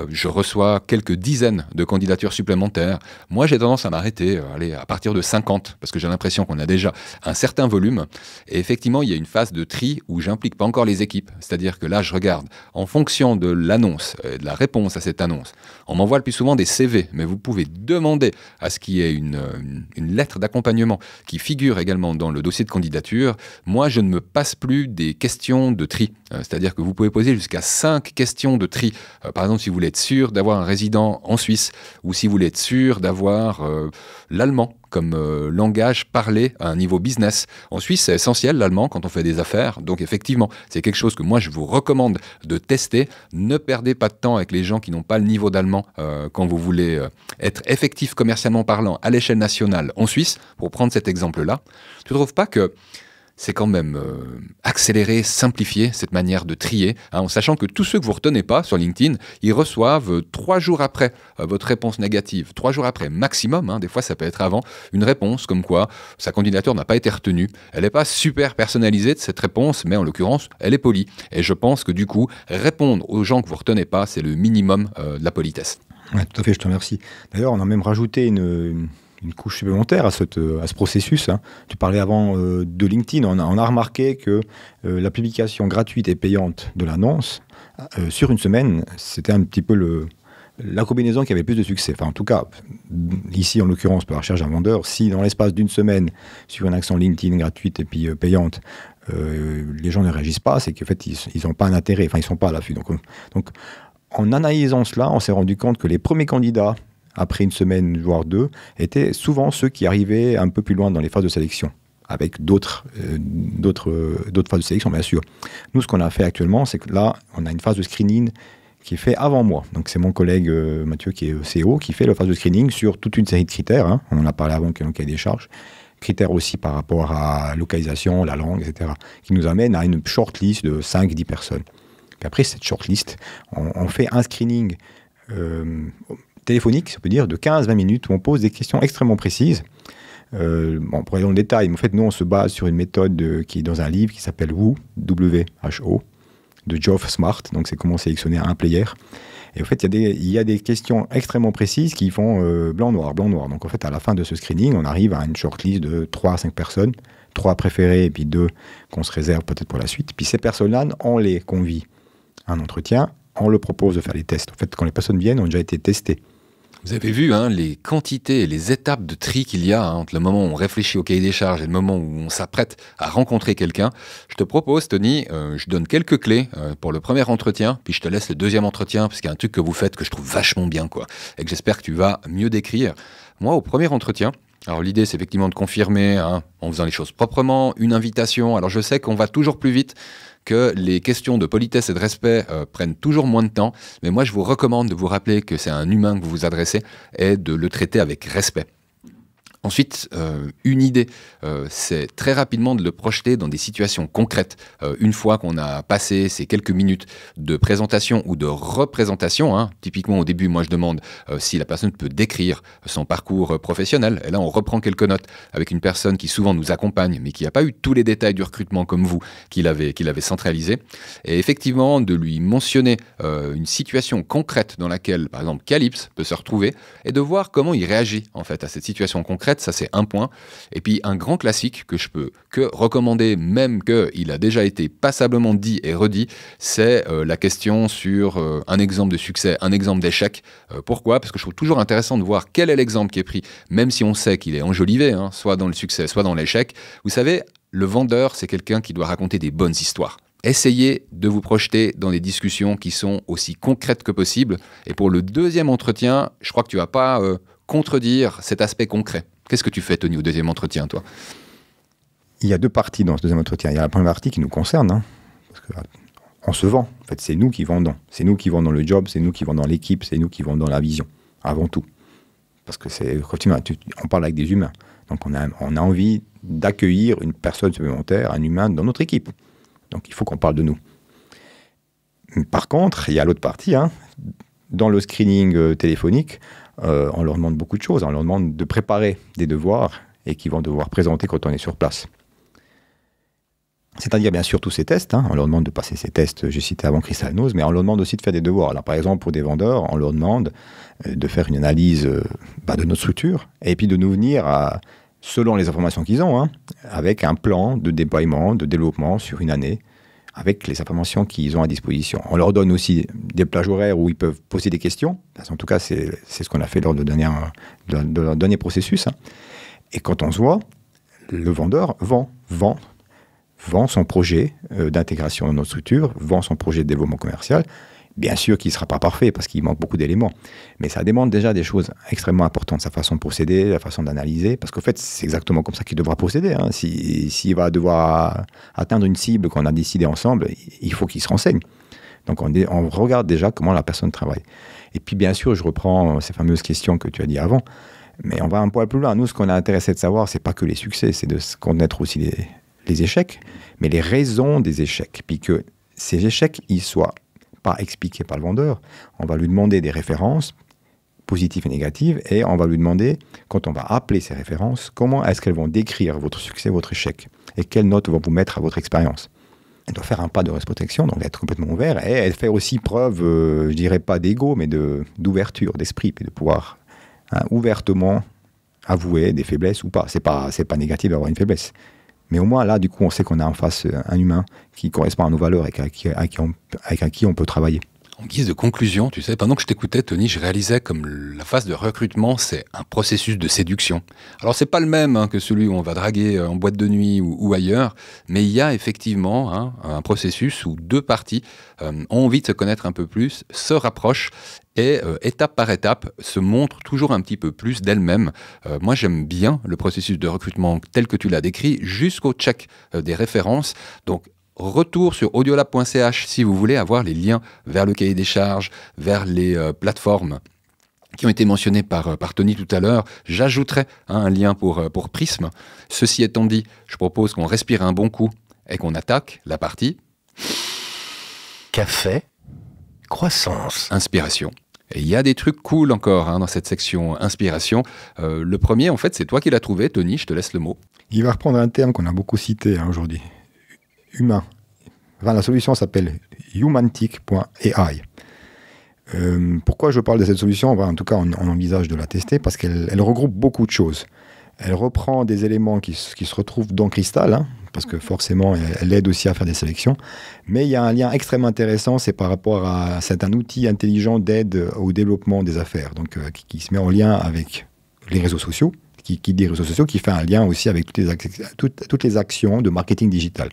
je reçois quelques dizaines de candidatures supplémentaires. Moi, j'ai tendance à m'arrêter, à partir de 50, parce que j'ai l'impression qu'on a déjà un certain certains volumes. Et effectivement, il y a une phase de tri où j'implique pas encore les équipes. C'est-à-dire que là, je regarde en fonction de l'annonce, euh, de la réponse à cette annonce. On m'envoie le plus souvent des CV, mais vous pouvez demander à ce qu'il y ait euh, une, lettre d'accompagnement qui figure également dans le dossier de candidature. Moi, je ne me passe plus des questions de tri. Euh, c'est-à-dire que vous pouvez poser jusqu'à cinq questions de tri. Par exemple, si vous voulez être sûr d'avoir un résident en Suisse ou si vous voulez être sûr d'avoir l'allemand comme euh, langage parlé à un niveau business. En Suisse, c'est essentiel l'allemand quand on fait des affaires. Donc effectivement, c'est quelque chose que moi je vous recommande de tester. Ne perdez pas de temps avec les gens qui n'ont pas le niveau d'allemand euh, quand vous voulez euh, être effectif commercialement parlant à l'échelle nationale en Suisse. Pour prendre cet exemple-là, tu ne trouves pas que c'est quand même euh, accéléré, accélérer, simplifier cette manière de trier, hein, en sachant que tous ceux que vous ne retenez pas sur LinkedIn, ils reçoivent euh, trois jours après euh, votre réponse négative, trois jours après maximum, hein, des fois ça peut être avant, une réponse comme quoi sa candidature n'a pas été retenue. Elle n'est pas super personnalisée de cette réponse, mais en l'occurrence, elle est polie. Et je pense que du coup, répondre aux gens que vous ne retenez pas, c'est le minimum de la politesse. tout à fait, je te remercie. D'ailleurs, on a même rajouté une une couche supplémentaire à, cette, euh, à ce processus. Hein. Tu parlais avant euh, de LinkedIn. On a, on a remarqué que euh, la publication gratuite et payante de l'annonce sur une semaine, c'était un petit peu le, la combinaison qui avait le plus de succès. Enfin, en tout cas, ici en l'occurrence pour la recherche d'un vendeur, si dans l'espace d'une semaine, sur une accent LinkedIn gratuite et puis payante, les gens ne réagissent pas, c'est qu'en fait, ils n'ont pas un intérêt, enfin, ils ne sont pas à l'affût. Donc, donc, en analysant cela, on s'est rendu compte que les premiers candidats après une semaine, voire deux, étaient souvent ceux qui arrivaient un peu plus loin dans les phases de sélection avec d'autres euh, d'autres euh, d'autres phases de sélection bien sûr. Nous ce qu'on a fait actuellement c'est que là on a une phase de screening qui est faite avant moi. Donc c'est mon collègue euh, Mathieu qui est CEO qui fait la phase de screening sur toute une série de critères. Hein. On en a parlé avant qu'il y ait des charges. Critères aussi par rapport à localisation, la langue, etc. qui nous amène à une short de 5-10 personnes. Puis après cette short on, on fait un screening téléphonique, ça peut dire, de 15-20 minutes où on pose des questions extrêmement précises. Euh, bon, pour aller dans le détail, mais en fait, nous, on se base sur une méthode euh, qui est dans un livre qui s'appelle WHO, W-H-O, de Geoff Smart. Donc, c'est comment sélectionner un player. Et en fait, il y, a des questions extrêmement précises qui font euh, blanc-noir, blanc-noir. Donc, en fait, à la fin de ce screening, on arrive à une shortlist de 3 à 5 personnes, 3 préférées et puis 2 qu'on se réserve peut-être pour la suite. Puis ces personnes-là, on les convie à un entretien, on leur propose de faire les tests. En fait, quand les personnes viennent, ont déjà été testées. Vous avez vu hein, les quantités et les étapes de tri qu'il y a hein, entre le moment où on réfléchit au cahier des charges et le moment où on s'apprête à rencontrer quelqu'un. Je te propose, Tony, euh, je donne quelques clés euh, pour le premier entretien, puis je te laisse le deuxième entretien, parce qu'il y a un truc que vous faites que je trouve vachement bien, quoi, et que j'espère que tu vas mieux décrire. Moi, au premier entretien, alors l'idée, c'est effectivement de confirmer hein, en faisant les choses proprement, une invitation. Alors je sais qu'on va toujours plus vite que les questions de politesse et de respect euh, prennent toujours moins de temps, mais moi je vous recommande de vous rappeler que c'est un humain que vous vous adressez et de le traiter avec respect. Ensuite, euh, une idée, euh, c'est très rapidement de le projeter dans des situations concrètes. Euh, une fois qu'on a passé ces quelques minutes de présentation ou de représentation, hein, typiquement au début, moi je demande si la personne peut décrire son parcours professionnel. Et là, on reprend quelques notes avec une personne qui souvent nous accompagne, mais qui n'a pas eu tous les détails du recrutement comme vous, qu'il avait, qu'il avait centralisé. Et effectivement, de lui mentionner une situation concrète dans laquelle, par exemple, Calypse peut se retrouver et de voir comment il réagit en fait à cette situation concrète ça c'est un point. Et puis un grand classique que je peux que recommander, même qu'il a déjà été passablement dit et redit, c'est euh, la question sur euh, un exemple de succès, un exemple d'échec. Euh, pourquoi Parce que je trouve toujours intéressant de voir quel est l'exemple qui est pris, même si on sait qu'il est enjolivé, hein, soit dans le succès, soit dans l'échec. Vous savez, le vendeur, c'est quelqu'un qui doit raconter des bonnes histoires. Essayez de vous projeter dans des discussions qui sont aussi concrètes que possible. Et pour le deuxième entretien, je crois que tu vas pas contredire cet aspect concret. Qu'est-ce que tu fais, Tony, au deuxième entretien, toi Il y a deux parties dans ce deuxième entretien. Il y a la première partie qui nous concerne, hein. parce on euh, se vend. En fait, c'est nous qui vendons. C'est nous qui vendons le job, c'est nous qui vendons l'équipe, c'est nous qui vendons la vision, avant tout. Parce que c'est, on parle avec des humains. Donc on a, envie d'accueillir une personne supplémentaire, un humain dans notre équipe. Donc il faut qu'on parle de nous. Par contre, il y a l'autre partie. Hein. Dans le screening euh, téléphonique, euh, on leur demande beaucoup de choses. On leur demande de préparer des devoirs et qu'ils vont devoir présenter quand on est sur place. C'est-à-dire bien sûr tous ces tests. Hein. On leur demande de passer ces tests, je cité avant Cristalnose, mais on leur demande aussi de faire des devoirs. Alors, par exemple, pour des vendeurs, on leur demande euh, de faire une analyse euh, bah, de notre structure et puis de nous venir, selon les informations qu'ils ont, hein, avec un plan de déploiement, de développement sur une année avec les informations qu'ils ont à disposition. On leur donne aussi des plages horaires où ils peuvent poser des questions. En tout cas, c'est ce qu'on a fait lors de, dernier, de, leur dernier processus. Hein. Et quand on se voit, le vendeur vend, vend, vend son projet euh, d'intégration dans notre structure, vend son projet de développement commercial. Bien sûr qu'il ne sera pas parfait parce qu'il manque beaucoup d'éléments, mais ça demande déjà des choses extrêmement importantes, sa façon de procéder, la façon d'analyser, parce qu'en fait, c'est exactement comme ça qu'il devra procéder. Hein. S'il si, va devoir atteindre une cible qu'on a décidée ensemble, il faut qu'il se renseigne. Donc on, regarde déjà comment la personne travaille. Et puis bien sûr, je reprends ces fameuses questions que tu as dit avant, mais on va un poil plus loin. Nous, ce qu'on a intéressé de savoir, c'est pas que les succès, c'est de connaître aussi les, les échecs, mais les raisons des échecs, puis que ces échecs, ils soient pas expliqué par le vendeur. On va lui demander des références positives et négatives et on va lui demander, quand on va appeler ces références, comment est-ce qu'elles vont décrire votre succès, votre échec et quelles notes vont vous mettre à votre expérience. Elle doit faire un pas de protection, donc être complètement ouvert et elle fait aussi preuve, euh, je dirais pas d'ego, mais d'ouverture, d'esprit, et de pouvoir hein, ouvertement avouer des faiblesses ou pas. C'est pas, c'est pas négatif d'avoir une faiblesse. Mais au moins, là, du coup, on sait qu'on a en face euh, un humain qui correspond à nos valeurs et avec, qui on peut travailler en guise de conclusion, tu sais, pendant que je t'écoutais, Tony, je réalisais comme la phase de recrutement, c'est un processus de séduction. Alors, c'est pas le même hein, que celui où on va draguer euh, en boîte de nuit ou, ailleurs, mais il y a effectivement hein, un processus où deux parties euh, ont envie de se connaître un peu plus, se rapprochent et euh, étape par étape se montrent toujours un petit peu plus d'elles-mêmes. moi j'aime bien le processus de recrutement tel que tu l'as décrit jusqu'au check des références. Donc retour sur audiolab.ch si vous voulez avoir les liens vers le cahier des charges, vers les euh, plateformes qui ont été mentionnées par, euh, Tony tout à l'heure, j'ajouterai hein, un lien pour, euh, pour Prism. Ceci étant dit, je propose qu'on respire un bon coup et qu'on attaque la partie. Café, croissance. Inspiration. Et il y a des trucs cool encore hein, dans cette section inspiration. le premier, en fait, c'est toi qui l'as trouvé, Tony, je te laisse le mot. Il va reprendre un terme qu'on a beaucoup cité hein, aujourd'hui humain. la solution s'appelle humantic.ai. Euh, pourquoi je parle de cette solution En tout cas, on, envisage de la tester parce qu'elle regroupe beaucoup de choses. Elle reprend des éléments qui, se retrouvent dans Crystal, hein, parce que forcément, elle, aide aussi à faire des sélections. Mais il y a un lien extrêmement intéressant, c'est par rapport à. C'est un outil intelligent d'aide au développement des affaires, donc euh, qui, se met en lien avec les réseaux sociaux, qui, dit réseaux sociaux, qui fait un lien aussi avec les, toutes les actions de marketing digital.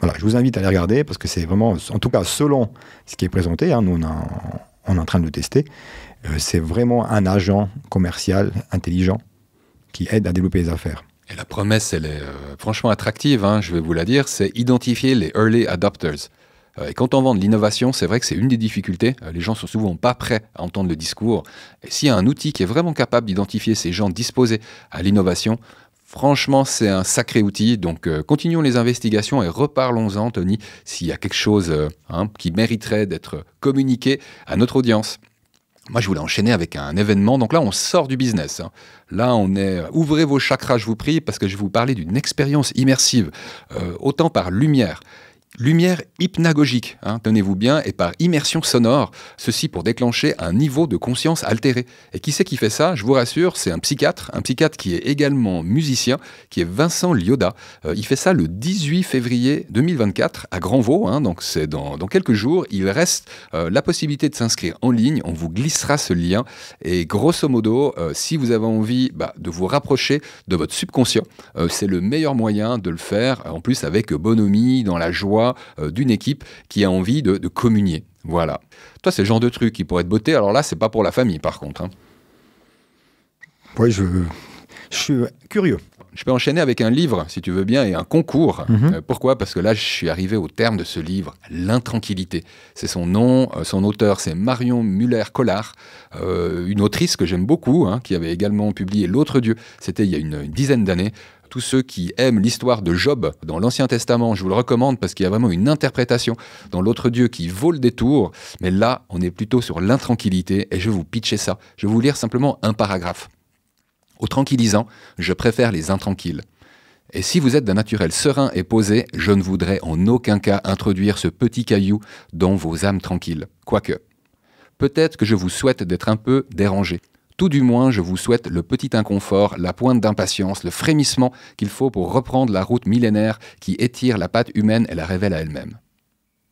Voilà, je vous invite à les regarder parce que c'est vraiment, en tout cas selon ce qui est présenté, hein, nous on, est en train de le tester, euh, c'est vraiment un agent commercial intelligent qui aide à développer les affaires. Et la promesse, elle est euh, franchement attractive, hein, je vais vous la dire, c'est identifier les early adopters. Euh, et quand on vend de l'innovation, c'est vrai que c'est une des difficultés. Les gens sont souvent pas prêts à entendre le discours. Et s'il y a un outil qui est vraiment capable d'identifier ces gens disposés à l'innovation, Franchement, c'est un sacré outil. Donc, euh, continuons les investigations et reparlons-en, Tony, s'il y a quelque chose euh, hein, qui mériterait d'être communiqué à notre audience. Moi, je voulais enchaîner avec un événement. Donc là, on sort du business. Hein. Là, on est. Euh, ouvrez vos chakras, je vous prie, parce que je vais vous parler d'une expérience immersive, autant par lumière Lumière hypnagogique, hein, tenez-vous bien, et par immersion sonore, ceci pour déclencher un niveau de conscience altéré. Et qui c'est qui fait ça Je vous rassure, c'est un psychiatre, un psychiatre qui est également musicien, qui est Vincent Lioda. Euh, il fait ça le 18 février 2024 à Grandvaux hein, donc c'est dans, quelques jours. Il reste euh, la possibilité de s'inscrire en ligne, on vous glissera ce lien. Et grosso modo, euh, si vous avez envie bah, de vous rapprocher de votre subconscient, c'est le meilleur moyen de le faire, en plus avec bonhomie, dans la joie euh, d'une équipe qui a envie de, communier. Voilà. Toi, c'est le genre de truc qui pourrait être beauté Alors là, c'est pas pour la famille, par contre. Hein. Oui, je, je suis curieux. Je peux enchaîner avec un livre, si tu veux bien, et un concours. Mhm. Euh, pourquoi Parce que là, je suis arrivé au terme de ce livre, L'intranquillité. C'est son nom, euh, son auteur, c'est Marion Muller-Collard, une autrice que j'aime beaucoup, hein, qui avait également publié L'autre Dieu. C'était il y a une dizaine d'années tous ceux qui aiment l'histoire de Job dans l'Ancien Testament, je vous le recommande parce qu'il y a vraiment une interprétation dans l'autre Dieu qui vaut le détour. Mais là, on est plutôt sur l'intranquillité et je vais vous pitcher ça. Je vais vous lire simplement un paragraphe. Au tranquillisant, je préfère les intranquilles. Et si vous êtes d'un naturel serein et posé, je ne voudrais en aucun cas introduire ce petit caillou dans vos âmes tranquilles. Quoique. Peut-être que je vous souhaite d'être un peu dérangé. Tout du moins, je vous souhaite le petit inconfort, la pointe d'impatience, le frémissement qu'il faut pour reprendre la route millénaire qui étire la patte humaine et la révèle à elle-même.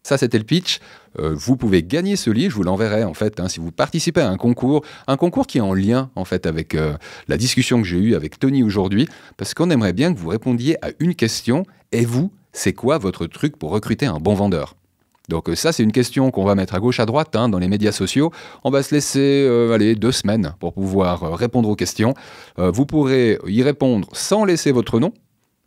Ça, c'était le pitch. Euh, vous pouvez gagner ce livre, je vous l'enverrai en fait, hein, si vous participez à un concours, un concours qui est en lien en fait avec euh, la discussion que j'ai eue avec Tony aujourd'hui, parce qu'on aimerait bien que vous répondiez à une question, et vous, c'est quoi votre truc pour recruter un bon vendeur donc euh, ça, c'est une question qu'on va mettre à gauche, à droite, hein, dans les médias sociaux. On va se laisser euh, aller deux semaines pour pouvoir euh, répondre aux questions. vous pourrez y répondre sans laisser votre nom.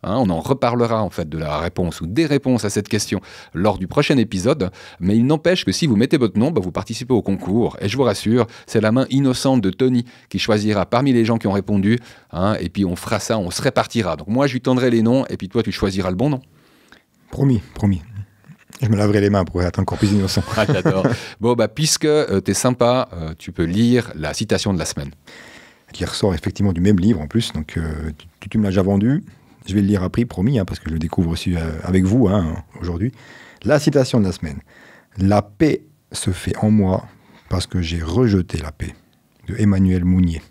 Hein. on en reparlera en fait de la réponse ou des réponses à cette question lors du prochain épisode, mais il n'empêche que si vous mettez votre nom, bah, vous participez au concours. Et je vous rassure, c'est la main innocente de Tony qui choisira parmi les gens qui ont répondu, hein. et puis on fera ça, on se répartira. Donc moi, je lui tendrai les noms, et puis toi, tu choisiras le bon nom. Promis, promis. Je me laverai les mains pour être encore plus innocent. ah, j'adore. Bon, bah, puisque euh, tu es sympa, euh, tu peux lire la citation de la semaine. Qui ressort effectivement du même livre en plus. Donc, euh, tu, me l'as déjà vendu. Je vais le lire à prix, promis, hein, parce que je le découvre aussi avec vous hein, aujourd'hui. La citation de la semaine. La paix se fait en moi parce que j'ai rejeté la paix. De Emmanuel Mounier.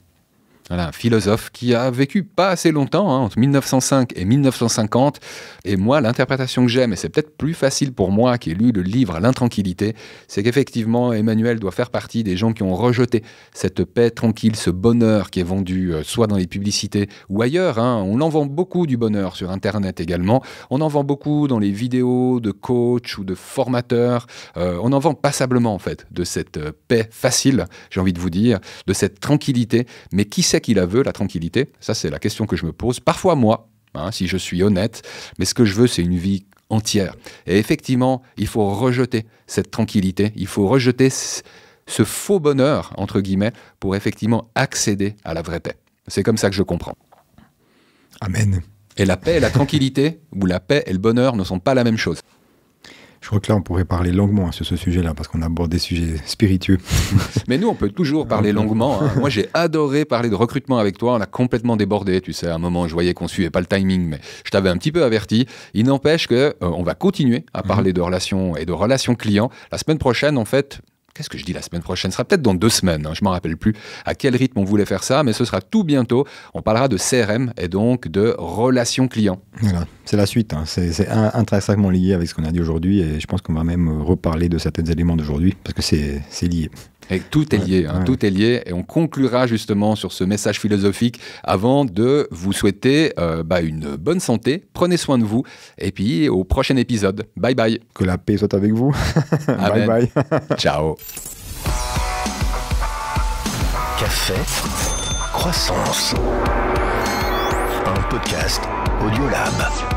Voilà, un philosophe qui a vécu pas assez longtemps, hein, entre 1905 et 1950. Et moi, l'interprétation que j'aime, et c'est peut-être plus facile pour moi qui ai lu le livre l'intranquillité, c'est qu'effectivement, Emmanuel doit faire partie des gens qui ont rejeté cette paix tranquille, ce bonheur qui est vendu euh, soit dans les publicités ou ailleurs. Hein. On en vend beaucoup du bonheur sur Internet également. On en vend beaucoup dans les vidéos de coach ou de formateurs. Euh, on en vend passablement, en fait, de cette euh, paix facile, j'ai envie de vous dire, de cette tranquillité, mais qui sait qu'il la veut, la tranquillité Ça, c'est la question que je me pose. Parfois, moi, hein, si je suis honnête, mais ce que je veux, c'est une vie entière. Et effectivement, il faut rejeter cette tranquillité, il faut rejeter ce faux bonheur, entre guillemets, pour effectivement accéder à la vraie paix. C'est comme ça que je comprends. Amen. Et la paix et la tranquillité, ou la paix et le bonheur ne sont pas la même chose. Je crois que là, on pourrait parler longuement hein, sur ce sujet-là, parce qu'on aborde des sujets spiritueux. Mais nous, on peut toujours parler longuement. Hein. Moi, j'ai adoré parler de recrutement avec toi. On a complètement débordé, tu sais. À un moment, je voyais qu'on suivait pas le timing, mais je t'avais un petit peu averti. Il n'empêche que euh, on va continuer à mhm. parler de relations et de relations clients. La semaine prochaine, en fait, qu'est-ce que je dis la semaine prochaine Ce sera peut-être dans deux semaines, hein, je ne m'en rappelle plus à quel rythme on voulait faire ça, mais ce sera tout bientôt. On parlera de CRM et donc de relations clients. Voilà, c'est la suite, hein. c'est intrinsèquement lié avec ce qu'on a dit aujourd'hui et je pense qu'on va même reparler de certains éléments d'aujourd'hui parce que c'est lié. Et tout est lié, hein, tout est lié. Et on conclura justement sur ce message philosophique avant de vous souhaiter euh, bah, une bonne santé. Prenez soin de vous. Et puis au prochain épisode. Bye bye. Que la paix soit avec vous. bye bye. Ciao. Café, croissance. Un podcast Audiolab.